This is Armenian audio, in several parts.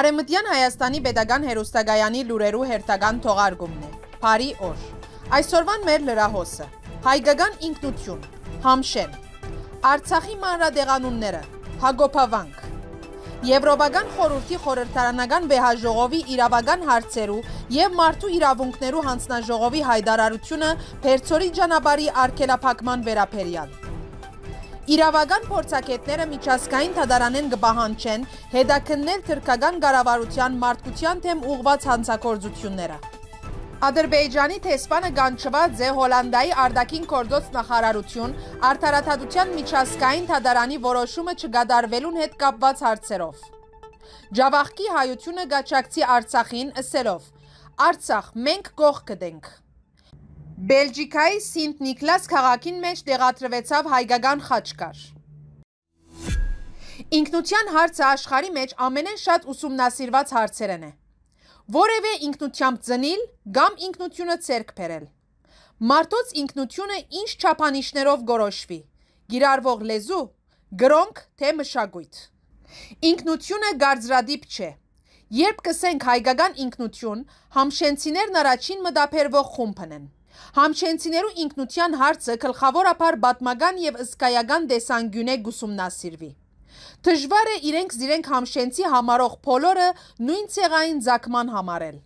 Արեմտյան Հայաստանի Պետական Հերոստագայանի լուրերու հերթական թողարկումն է։ Փարի օր։ Այսօրվան մեր լրահոսը։ Հայկական ինքնություն, Համշեն։ Արցախի մանրադեղանունները, Հակոփավանք։ Եվրոպական խորհրդի խորհրդարանական վեհաժողովի իրավական հարցերու եւ մարդու իրավունքներու հանձնաժողովի հայտարարությունը Փերծորի ճանապարհի արգելափակման վերաբերյալ։ Իրավական փորձակետները միջազգային թադարանեն գբահանչեն հետաքննել թրկական կառավարության մարդկության թեմ ուղված հանցագործությունները։ Ադրբեջանի տեսփանը գանչված է Հոլանդայի արդակին կորձոց նախարարություն արդարադատության միջազգային թադարանի որոշումը չգադարվելուն հետ կապված հարցերով։ Ջավախքի հայությունը գաչակցի Արցախին ըսելով. Արցախ մենք կող կդենք։ Բելջիկայի Սինտ Նիկլաս քաղաքին մեջ տեղատրվեցավ հայկական խաչկար։ Ինքնության հարցը աշխարի մեջ ամենեն շատ ուսումնասիրված հարցերն է։ Որևէ ինքնությամբ ծնիլ կամ ինքնությունը ցերկ բերել։ Մարդոց ինքնությունը ինչ չափանիշներով գորոշվի՝ գիրառվող լեզու, գրոնք թե մշակույթ։ Ինքնությունը գարձրադիպ չէ։ Երբ կսենք հայկական ինքնություն, համշենցիներն առաջին մտաբերվող խումբն են։ Համչենցիներու ինքնության հարցը գլխավորապես պատմական եւ ըսկայական տեսանկյուն է գուսումնասիրվի։ Դժվար է իրենք իրենք համշենցի համարող բոլորը նույն ցեղային ցակման համարել։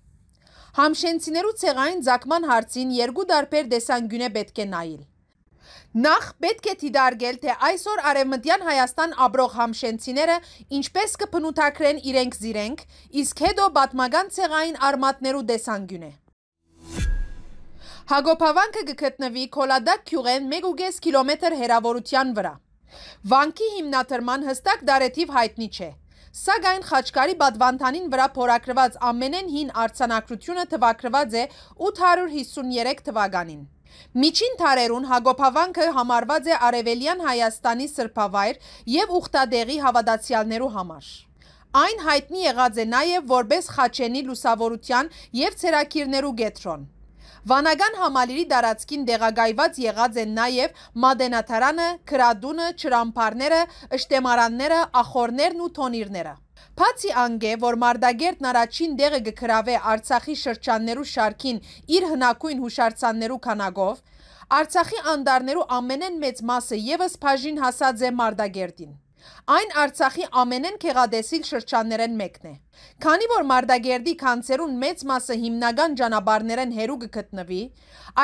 Համշենցիներու ցեղային ցակման հարցին երկու դարբեր տեսանկյուն է պետք է նայել։ Նախ պետք է դիտարկել, թե այսօր արևմտյան Հայաստան ապրող համշենցիները ինչպես կփնութակրեն իրենք իրենք, իսկ հետո պատմական ցեղային արմատներու տեսանկյուն է։ Հագոպավանքը գկտնվի Քոլադակ քյուղեն 1.5 կիլոմետր հեռավորության վրա։ Վանքի հիմնադրման հստակ դարեթիվ հայտնի չէ։ Սակայն Խաչկարի Բադվանթանին վրա փորագրված ամենեն հին արցանակրությունը թվակրված է 853 թվականին։ Միջին թարերուն Հագոփավանքը համարված է Արևելյան Հայաստանի սրբավայր եւ ուխտադեղի հավատացյալներու համար։ Այն հայտնի եղած է նաեւ որպես Խաչենի լուսավորության եւ ցերակիրներու գետրոն։ Վանական համալիրի դարածքին դեղագայված եղած են նաև մադենաթարանը, քրադունը, չրամփարները, ըշտեմարանները, ախորներն ու թոնիրները։ Փացի անգե, որ Մարդագերտն առաջին դեղը գկրավե Արցախի շրջաններու շարքին իր հնակույն հուշարձաններու քանագով, Արցախի անդարներու ամենեն մեծ մասը եւս բաժին հասած է Մարդագերտին։ Այն Արցախի ամենեն քեղադեսիլ շրջաններեն մեկն է։ Քանի որ Մարդագերդի քանցերուն մեծ մասը հիմնական ճանապարհներեն հերու գտնվի,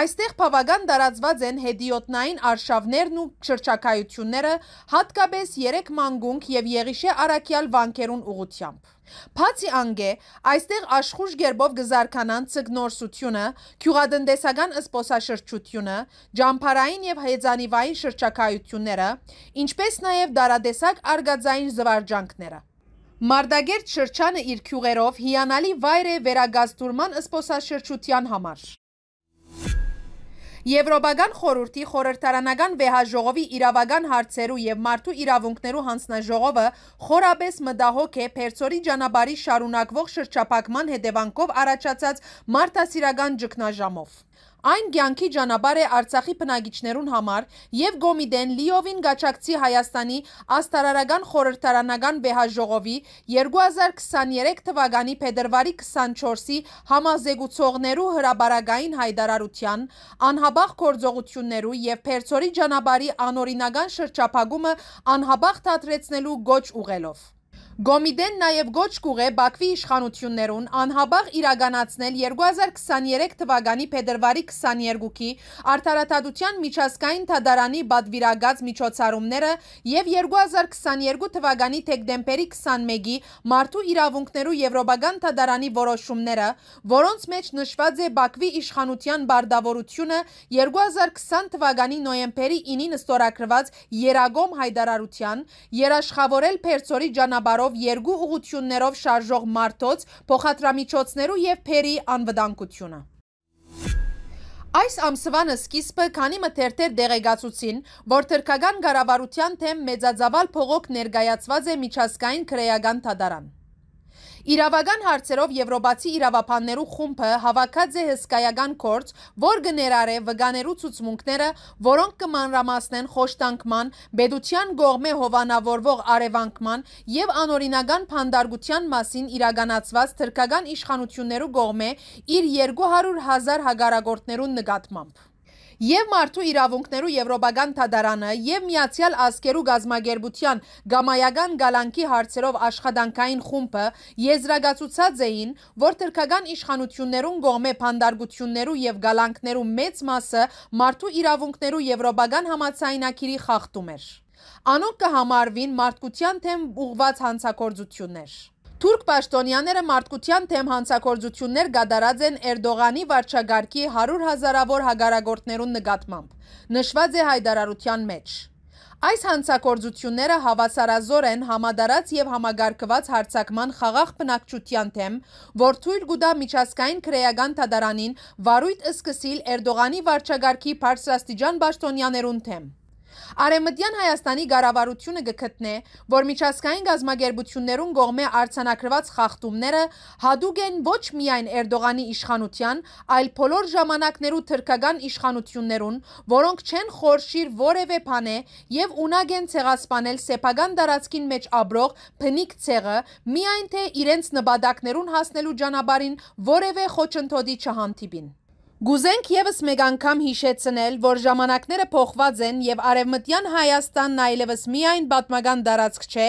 այստեղ բավական տարածված են հետիոտնային արշավներն ու շրջակայությունները, հատկապես երեք մանգունք եւ Եղիշե Արաքյալ վանքերուն ուղությամբ։ Բացի անգե, այստեղ աշխուժ գերբով գզարքանան ցգնորսությունը, քյուղատնտեսական սփոսաշրջությունը, ջամփարային եւ հեծանիվային շրջակայությունները, ինչպես նաեւ դարադեսակ արգաձային զվարճանքները։ Մարդագերտ շրջանը իր կյուղերով հիանալի վայր է վերագազդուրման սպոսաշրջության համար։ Եվրոպական խորհրդի խորհրդարանական վեհաժողովի իրավական հարցերու եւ մարդու իրավունքներու հանձնաժողովը խորապես մտահոգ է Փերծորի ճանապարհի շարունակվող շրջափակման հետևանքով առաջացած մարդասիրական ճգնաժամով։ Այն ցանկի ճանապարհ է Արցախի բնակիչներուն համար եւ Գոմիդեն Լիովին Գաչակցի Հայաստանի Աստարարական խորհրդարանական վեհաժողովի 2023 թվականի փետրվարի 24-ի համազեկուցողներու հրաբարագային հայտարարության անհաբախ գործողություններու եւ Փերծորի ճանապարհի անօրինական շրջափակումը անհաբախ թատրեցնելու գոչ ուղելով Գոմիդեն նաև գոչ կուղե Բաքվի իշխանություններուն անհաբաղ իրականացնել 2023 թվականի փետրվարի 22-ի արդարադատության միջազգային թադարանի բադվիրագած միջոցառումները եւ 2022 թվականի դեկտեմբերի 21-ի մարդու իրավունքներու եվրոպական թադարանի որոշումները, որոնց մեջ նշված է Բաքվի իշխանության բարդավորությունը 2020 թվականի նոյեմբերի 9-ին ստորագրված Երագոմ հայտարարության, երաշխավորել Փերծորի ճանապարհով հատվածներով երկու ուղություններով շարժող մարդոց, փոխադրամիջոցներու եւ փերի անվտանգությունը։ Այս ամսվանը սկիզբը քանի մթերթեր դեղեկացուցին, որ թրկական կառավարության թեմ մեծաձավալ փողոք ներկայացված է միջազգային քրեական թադարան։ Իրավական հարցերով եվրոբացի իրավապաններու խումբը հավաքած է հսկայական կործ, որ գներար է վգաներու ծուցմունքները, որոնք կմանրամասնեն խոշտանքման, բեդության գողմե հովանավորվող արևանքման և անորինական պանդարգության մասին իրագանացված թրկական իշխանություններու գողմե իր 200 հազար հագարագորդներուն նկատմամբ եւ մարդու իրավունքներու եվրոպական թադարանը եւ Միացյալ Ազգերու գազմագերբության գամայական գալանքի հարցերով աշխատանքային խումբը եզրագացուցած էին, որ թրքական իշխանություններուն գողմե փանդարգություններու եւ գալանքներու մեծ մասը մարդու իրավունքներու եվրոպական համացայնակիրի խախտում էր։ Անոնք կհամարվին մարդկության թեմ ուղված հանցակործություններ։ Թուրք պաշտոնյաները մարդկության թեմ հանցակործություններ գադարած են Էրդողանի վարչագարքի 100 հազարավոր հագարագորդներուն նկատմամբ, նշված է հայդարարության մեջ։ Այս հանցակործությունները հավասարազոր են համադարած և համագարկված հարցակման խաղաղ պնակչության թեմ, որ թույլ գուդա միջասկային կրեյագան թադարանին վարույթ ըսկսիլ էրդողանի վարճագարքի պարսրաստիճան բաշտոնյաներուն թեմ։ Արեմտյան Հայաստանի ղարավարությունը գտնե, որ միջազգային գազագերբություններուն գողմե արցանակրված խախտումները հադուկ են ոչ միայն Էրդողանի իշխանության, այլ բոլոր ժամանակներու թրկական իշխանություններուն, որոնք չեն խորշիր որևէ բանե եւ ունակ են ցեղասպանել սեփական տարածքին մեջ աբրող փնիկ ցեղը, միայն թե իրենց նպատակներուն հասնելու ճանապարհին որևէ խոչընդոտի չհանդիպին։ Գուզենք եւս մեկ անգամ հիշեցնել, որ ժամանակները փոխված են եւ արևմտյան Հայաստանն այլևս միայն պատմական դարածք չէ,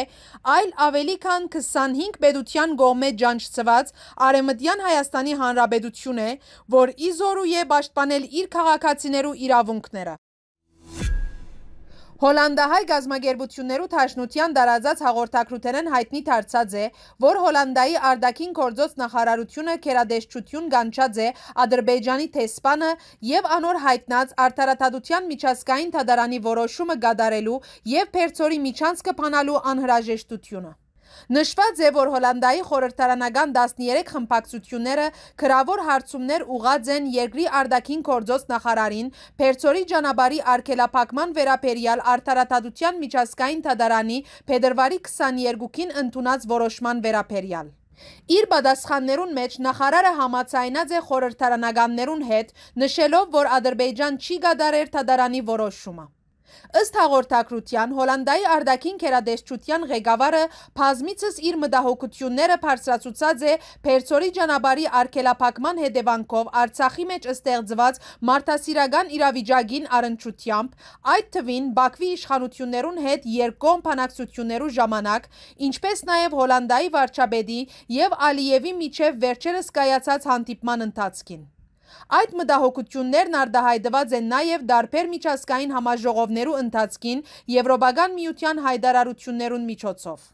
այլ ավելի քան 25 պետության կողմէ ջանչցված արևմտյան Հայաստանի հանրապետություն է, որ իզորու է պաշտպանել իր քաղաքացիներու իրավունքները։ Հոլանդահայ գազմագերբություններու թաշնության դարազած հաղորդակրութենեն հայտնի թարցած է, որ Հոլանդայի արդակին կործոց նախարարությունը կերադեշչություն գանչած է ադրբեջանի թեսպանը և անոր հայտնած արդարատադության միջասկային թադարանի որոշումը գադարելու և պերցորի միջանց կպանալու անհրաժեշտությունը։ Նշված է, որ Հոլանդայի խորհրդարանական 13 խմբակցությունները գրավոր հարցումներ ուղած են երկրի արդակին կորձոց նախարարին, Փերծորի ճանապարհի արգելափակման վերաբերյալ արդարադատության միջազգային թադարանի փետրվարի 22-ին ընդունած որոշման վերաբերյալ։ Իր պատասխաններուն մեջ նախարարը համացայնած է խորհրդարանականներուն հետ, նշելով, որ Ադրբեջան չի գադարեր թադարանի որոշումը։ Ըստ հաղորդակրության Հոլանդայի արդակին կերադեշչության ղեկավարը բազմիցս իր մտահոգությունները բարձրացուցած է Փերծորի ճանապարհի արգելափակման հետևանքով Արցախի մեջ ստեղծված մարդասիրական իրավիճակին առընչությամբ, այդ թվին Բաքվի իշխանություններուն հետ երկկողմ բանակցություններու ժամանակ, ինչպես նաև Հոլանդայի վարչապետի եւ Ալիևի միջև վերջերս կայացած հանդիպման ընթացքին Այդ մտահոգություններն արդահայտված են նաև դարբեր միջազգային համաժողովներու ընթացքին Եվրոպական միության հայտարարություններուն միջոցով։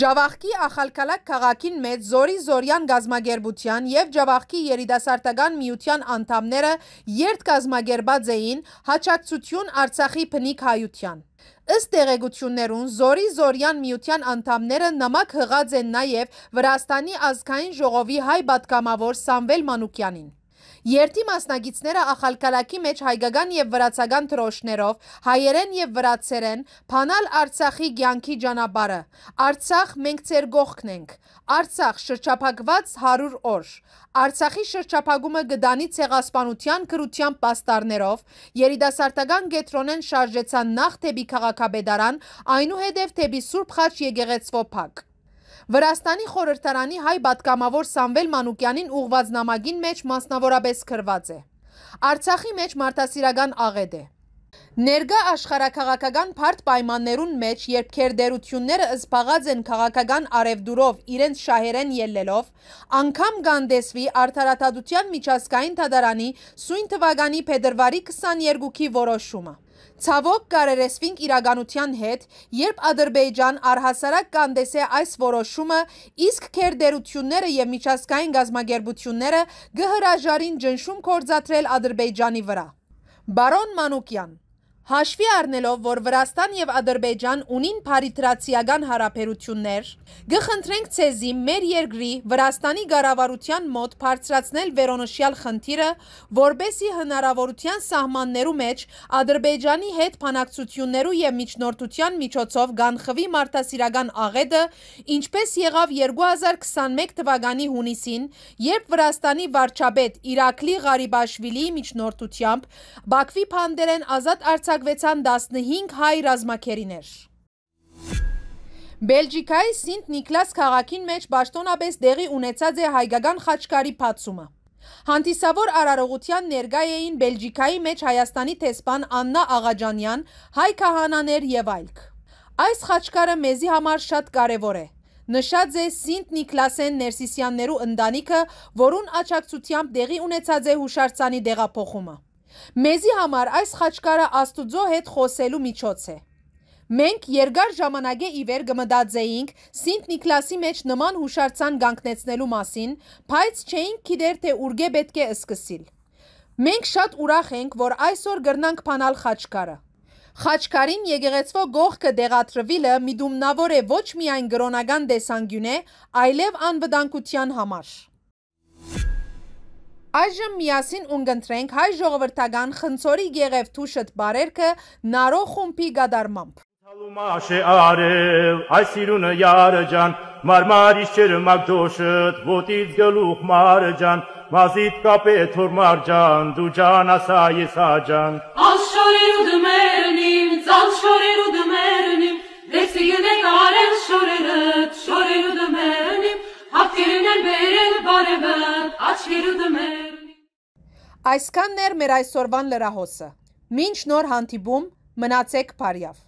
Ջավախքի ախալքալակ կաղաքին մեծ զորի զորյան գազմագերբության և ջավախքի երիդասարտական միության անդամները երդ գազմագերբած էին հաճակցություն արցախի պնիկ հայության։ Ըստ տեղեգություններուն զորի զորյան միության անդամները նամակ հղած են նաև Վրաստանի ազգային ժողովի հայ բատկամավոր Սամվել Մանուկյանին։ Երթի մասնագիցները ախալկալակի մեջ հայգական և վրացական տրոշներով, հայերեն և վրացերեն, պանալ արցախի գյանքի ճանաբարը, արցախ մենք ծեր գողքն ենք, արցախ շրջապակված հարուր օր, արցախի շրջապագումը գդանի ծեղասպանության կրության պաստարներով, երիդասարտական գետրոնեն շարժեցան նախ թեպի կաղաքաբեդարան, այնու հետև թեպի Սուրպ խաչ եգեղեցվոպակ։ Վրաստանի խորհրդարանի հայ պատգամավոր Սամվել Մանուկյանին ուղված նամակին մեջ մասնավորապես քրված է։ Արցախի մեջ մարդասիրական աղետ է։ Ներգա աշխարհակաղակական բարդ պայմաններուն մեջ, երբ քերդերությունները զբաղած են քաղաքական արևդուրով իրենց շահերեն ելնելով, անգամ գանդեսվի արդարադատության միջազգային դատարանի սույն թվականի փետրվարի 22-ի որոշումը։ Ցավոք կարերեսվինք իրականության հետ, երբ Ադրբեջան առհասարակ կանդես է այս որոշումը, իսկ քերդերությունները եւ միջազգային գազագերբությունները գհրաժարին ճնշում կործատրել Ադրբեջանի վրա։ Բարոն Մանուկյան Հաշվի առնելով, որ Վրաստան եւ Ադրբեջան ունին բարիտրացիական հարաբերություններ, գխնդրենք ցեզի մեր երկրի Վրաստանի ղարավարության մոտ բարձրացնել վերոնշյալ խնդիրը, որբեսի հնարավորության սահմաններու մեջ Ադրբեջանի հետ բանակցություններու եւ միջնորդության միջոցով գանխվի մարտահրավերական աղետը, ինչպես եղավ 2021 թվականի հունիսին, երբ Վրաստանի վարչապետ Իրակլի Ղարիբաշվիլիի միջնորդությամբ Բաքվի փանդերեն ազատ արձակ հարձակվեցան 15 հայ ռազմակերիներ։ Բելջիկայի Սինտ Նիկլաս քաղաքին մեջ ճշտոնապես դեղի ունեցած է հայկական խաչքարի փացումը։ Հանդիսավոր արարողության ներկա էին Բելջիկայի մեջ Հայաստանի տեսփան Աննա Աղաջանյան, հայ քահանաներ եւ այլք։ Այս խաչքարը մեզի համար շատ կարեւոր է։ Նշած է Սինտ Նիկլասեն Ներսիսյաններու ընտանիքը, որուն աչակցությամբ դեղի ունեցած է հուշարձանի դեղափոխումը։ Մեզի համար այս խաչքարը Աստուծո հետ խոսելու միջոց է։ Մենք երկար ժամանակ է ի վեր գմտածեինք Սինտ Նիկլասի մեջ նման հուշարձան գանկնեցնելու մասին, բայց չէինք գիտեր թե ուրգե պետք է սկսիլ։ Մենք շատ ուրախ ենք, որ այսօր գրնանք փանալ խաչքարը։ Խաչքարին եկեղեցվո գողքը դեղատրվիլը մի դումնավոր է ոչ միայն գրոնական տեսանգյուն է, այլև անվտանգության համար։ Այժմ միասին ունգընտրենք հայ ժողովրդական խնցորի գեղևթու շտբարերքը նարո խումբի գադարմամբ։ Հալումաշ է արել, այ սիրունը յարը ջան, մարմարիս չերմակ դոշըտ, ոտից գլուխ մարը ջան, մազիտ կապե թոր մարջան, դու ջան ասա ես աջան։ հա Անշորեր ու դմերնիմ, ծանշորեր ու դմերնիմ, լեսի գնեք արել շորերըտ, շորեր ու դմերնիմ, Հատկերն են բերել բարևը, աչկերուտը մեր։ Այսքանն էր մեր այսօրվան լրահոսը։ Մինչ նոր հանդիպում, մնացեք բարյավ։